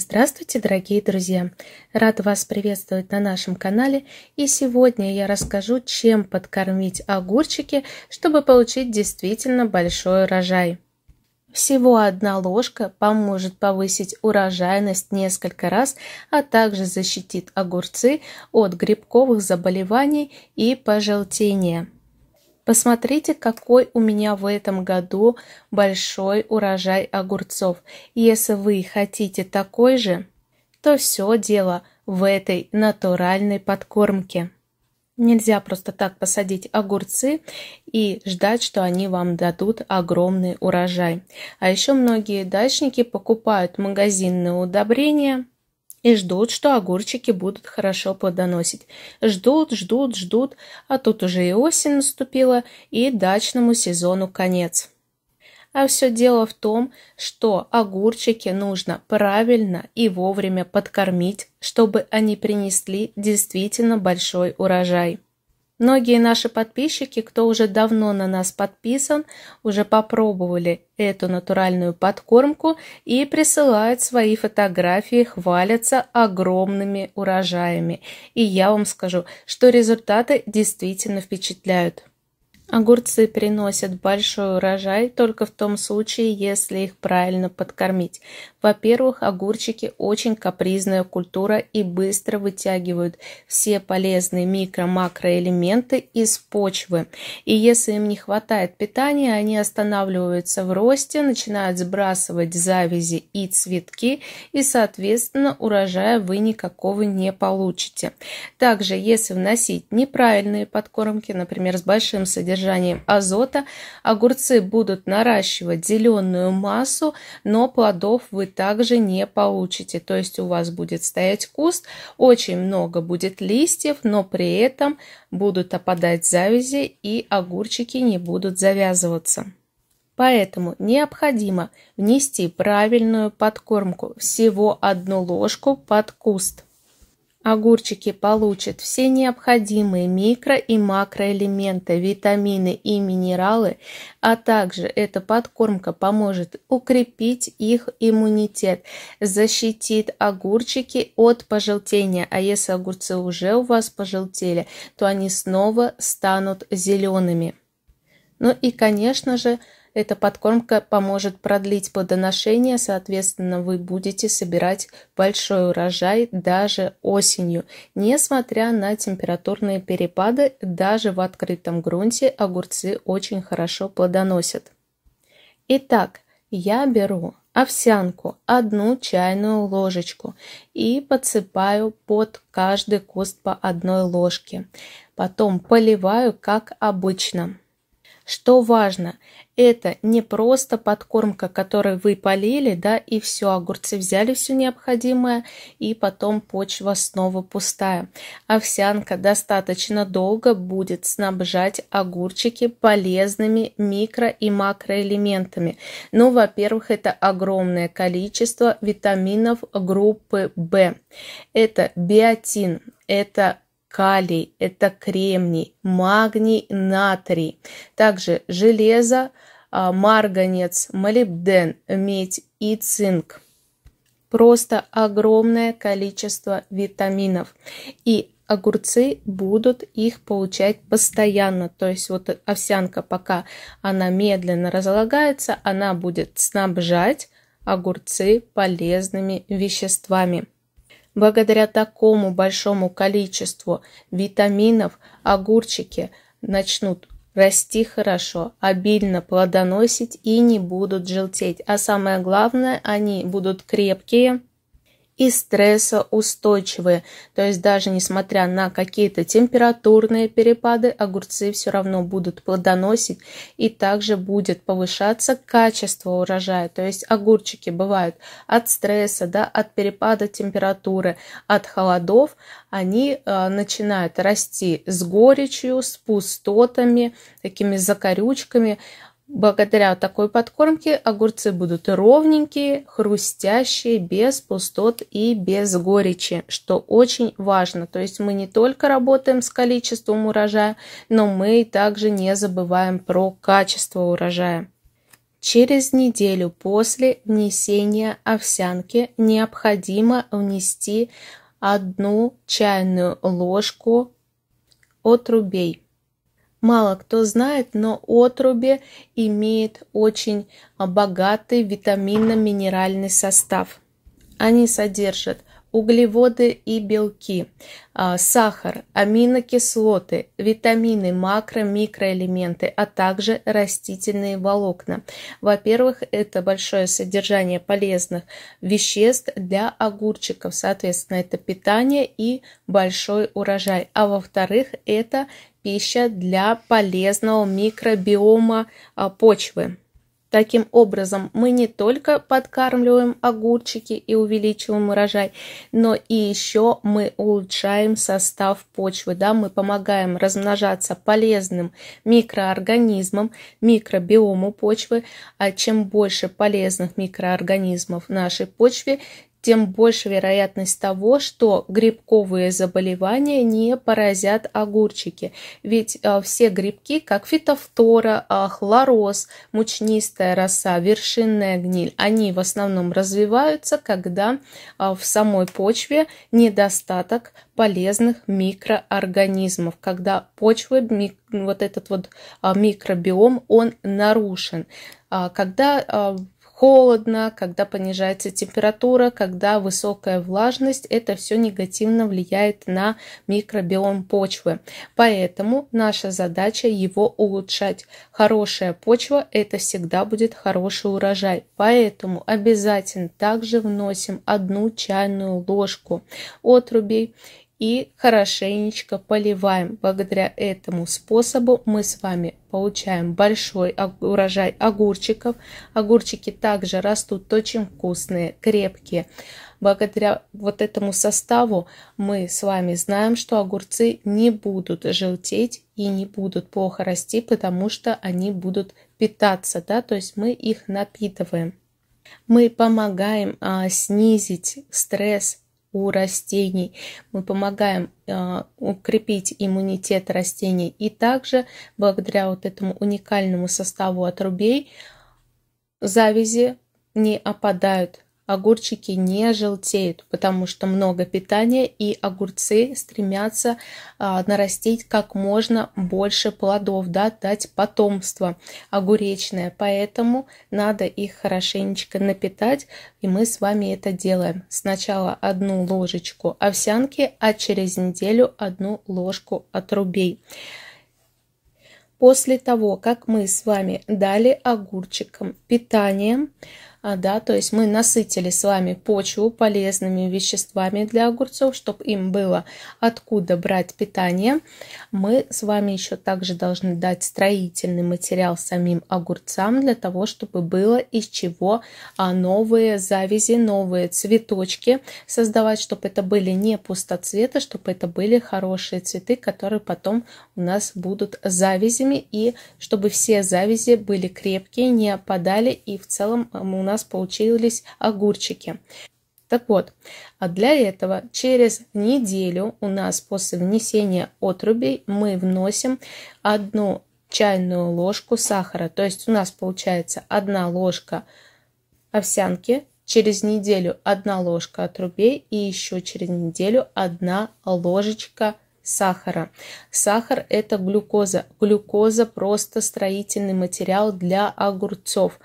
Здравствуйте, дорогие друзья! Рад вас приветствовать на нашем канале. И сегодня я расскажу, чем подкормить огурчики, чтобы получить действительно большой урожай. Всего одна ложка поможет повысить урожайность несколько раз, а также защитит огурцы от грибковых заболеваний и пожелтения. Посмотрите, какой у меня в этом году большой урожай огурцов. Если вы хотите такой же, то все дело в этой натуральной подкормке. Нельзя просто так посадить огурцы и ждать, что они вам дадут огромный урожай. А еще многие дачники покупают магазинные удобрения – и ждут, что огурчики будут хорошо плодоносить. Ждут, ждут, ждут, а тут уже и осень наступила, и дачному сезону конец. А все дело в том, что огурчики нужно правильно и вовремя подкормить, чтобы они принесли действительно большой урожай. Многие наши подписчики, кто уже давно на нас подписан, уже попробовали эту натуральную подкормку и присылают свои фотографии, хвалятся огромными урожаями. И я вам скажу, что результаты действительно впечатляют. Огурцы приносят большой урожай только в том случае, если их правильно подкормить. Во-первых, огурчики очень капризная культура и быстро вытягивают все полезные микро-макроэлементы из почвы. И если им не хватает питания, они останавливаются в росте, начинают сбрасывать завязи и цветки, и, соответственно, урожая вы никакого не получите. Также, если вносить неправильные подкормки, например, с большим содержанием, содержанием азота. Огурцы будут наращивать зеленую массу, но плодов вы также не получите. То есть у вас будет стоять куст, очень много будет листьев, но при этом будут опадать завязи и огурчики не будут завязываться. Поэтому необходимо внести правильную подкормку, всего одну ложку под куст. Огурчики получат все необходимые микро- и макроэлементы, витамины и минералы, а также эта подкормка поможет укрепить их иммунитет, защитит огурчики от пожелтения. А если огурцы уже у вас пожелтели, то они снова станут зелеными. Ну и, конечно же, эта подкормка поможет продлить плодоношение, соответственно, вы будете собирать большой урожай даже осенью, несмотря на температурные перепады, даже в открытом грунте огурцы очень хорошо плодоносят. Итак, я беру овсянку, одну чайную ложечку и подсыпаю под каждый куст по одной ложке. Потом поливаю, как обычно. Что важно, это не просто подкормка, которой вы полили, да, и все, огурцы взяли все необходимое, и потом почва снова пустая. Овсянка достаточно долго будет снабжать огурчики полезными микро- и макроэлементами. Ну, во-первых, это огромное количество витаминов группы В. Это биотин, это калий, это кремний, магний, натрий, также железо, а, марганец, молибден, медь и цинк. Просто огромное количество витаминов. И огурцы будут их получать постоянно. То есть вот овсянка, пока она медленно разлагается, она будет снабжать огурцы полезными веществами. Благодаря такому большому количеству витаминов огурчики начнут расти хорошо, обильно плодоносить и не будут желтеть. А самое главное, они будут крепкие, и стрессоустойчивые. То есть даже несмотря на какие-то температурные перепады, огурцы все равно будут плодоносить и также будет повышаться качество урожая. То есть огурчики бывают от стресса, да, от перепада температуры, от холодов. Они э, начинают расти с горечью, с пустотами, такими закорючками. Благодаря такой подкормке огурцы будут ровненькие, хрустящие, без пустот и без горечи, что очень важно. То есть мы не только работаем с количеством урожая, но мы также не забываем про качество урожая. Через неделю после внесения овсянки необходимо внести одну чайную ложку отрубей Мало кто знает, но отруби имеет очень а, богатый витаминно-минеральный состав. Они содержат углеводы и белки, а, сахар, аминокислоты, витамины, макро, микроэлементы, а также растительные волокна. Во-первых, это большое содержание полезных веществ для огурчиков, соответственно, это питание и большой урожай. А во-вторых, это пища для полезного микробиома а, почвы. Таким образом, мы не только подкармливаем огурчики и увеличиваем урожай, но и еще мы улучшаем состав почвы, да, мы помогаем размножаться полезным микроорганизмам, микробиому почвы, а чем больше полезных микроорганизмов в нашей почве, тем больше вероятность того, что грибковые заболевания не поразят огурчики. Ведь э, все грибки, как фитофтора, э, хлороз, мучнистая роса, вершинная гниль, они в основном развиваются, когда э, в самой почве недостаток полезных микроорганизмов, когда почва, мик, вот этот вот э, микробиом, он нарушен. А когда э, холодно, когда понижается температура, когда высокая влажность, это все негативно влияет на микробиом почвы. Поэтому наша задача его улучшать. Хорошая почва – это всегда будет хороший урожай. Поэтому обязательно также вносим одну чайную ложку отрубей и хорошенечко поливаем. Благодаря этому способу мы с вами получаем большой урожай огурчиков. Огурчики также растут очень вкусные, крепкие. Благодаря вот этому составу мы с вами знаем, что огурцы не будут желтеть и не будут плохо расти, потому что они будут питаться, да, то есть мы их напитываем. Мы помогаем а, снизить стресс у растений, мы помогаем э, укрепить иммунитет растений. И также благодаря вот этому уникальному составу отрубей завязи не опадают огурчики не желтеют, потому что много питания, и огурцы стремятся а, нарастить как можно больше плодов, да, дать потомство огуречное. Поэтому надо их хорошенечко напитать, и мы с вами это делаем. Сначала одну ложечку овсянки, а через неделю одну ложку отрубей. После того, как мы с вами дали огурчикам питание, а, да, то есть мы насытили с вами почву полезными веществами для огурцов, чтобы им было откуда брать питание. Мы с вами еще также должны дать строительный материал самим огурцам для того, чтобы было из чего а, новые завязи, новые цветочки создавать, чтобы это были не пустоцветы, чтобы это были хорошие цветы, которые потом у нас будут завязями и чтобы все завязи были крепкие, не опадали и в целом э, у нас нас получились огурчики. Так вот, а для этого через неделю у нас после внесения отрубей мы вносим одну чайную ложку сахара. То есть у нас получается одна ложка овсянки, через неделю одна ложка отрубей и еще через неделю одна ложечка сахара. Сахар – это глюкоза. Глюкоза – просто строительный материал для огурцов.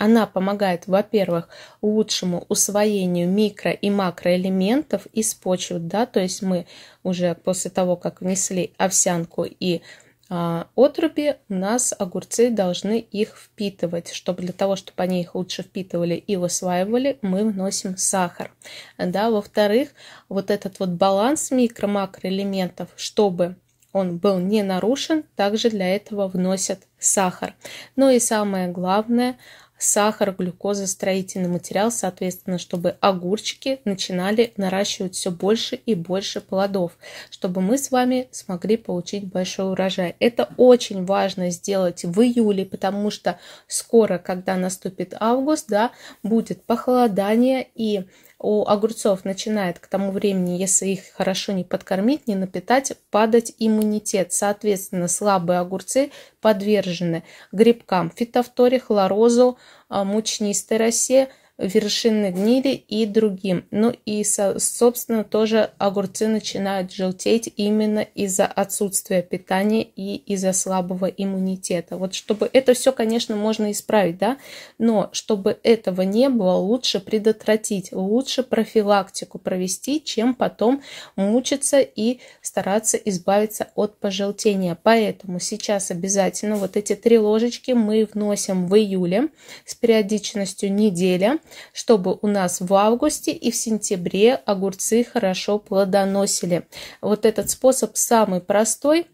Она помогает, во-первых, лучшему усвоению микро- и макроэлементов из почвы, да, то есть мы уже после того, как внесли овсянку и а, отруби, у нас огурцы должны их впитывать, чтобы для того, чтобы они их лучше впитывали и усваивали, мы вносим сахар. Да, во-вторых, вот этот вот баланс микро-макроэлементов, чтобы он был не нарушен, также для этого вносят сахар. Ну и самое главное, сахар, глюкоза, строительный материал, соответственно, чтобы огурчики начинали наращивать все больше и больше плодов, чтобы мы с вами смогли получить большой урожай. Это очень важно сделать в июле, потому что скоро, когда наступит август, да, будет похолодание и у огурцов начинает к тому времени, если их хорошо не подкормить, не напитать, падать иммунитет. Соответственно, слабые огурцы подвержены грибкам фитофторе, хлорозу, а, мучнистой росе, вершины гнили и другим. Ну и, собственно, тоже огурцы начинают желтеть именно из-за отсутствия питания и из-за слабого иммунитета. Вот чтобы это все, конечно, можно исправить, да, но чтобы этого не было, лучше предотвратить, лучше профилактику провести, чем потом мучиться и стараться избавиться от пожелтения. Поэтому сейчас обязательно вот эти три ложечки мы вносим в июле с периодичностью неделя чтобы у нас в августе и в сентябре огурцы хорошо плодоносили. Вот этот способ самый простой.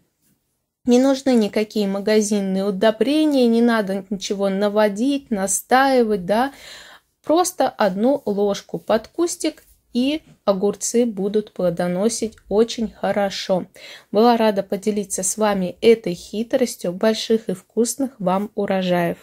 Не нужны никакие магазинные удобрения, не надо ничего наводить, настаивать, да. Просто одну ложку под кустик и огурцы будут плодоносить очень хорошо. Была рада поделиться с вами этой хитростью больших и вкусных вам урожаев.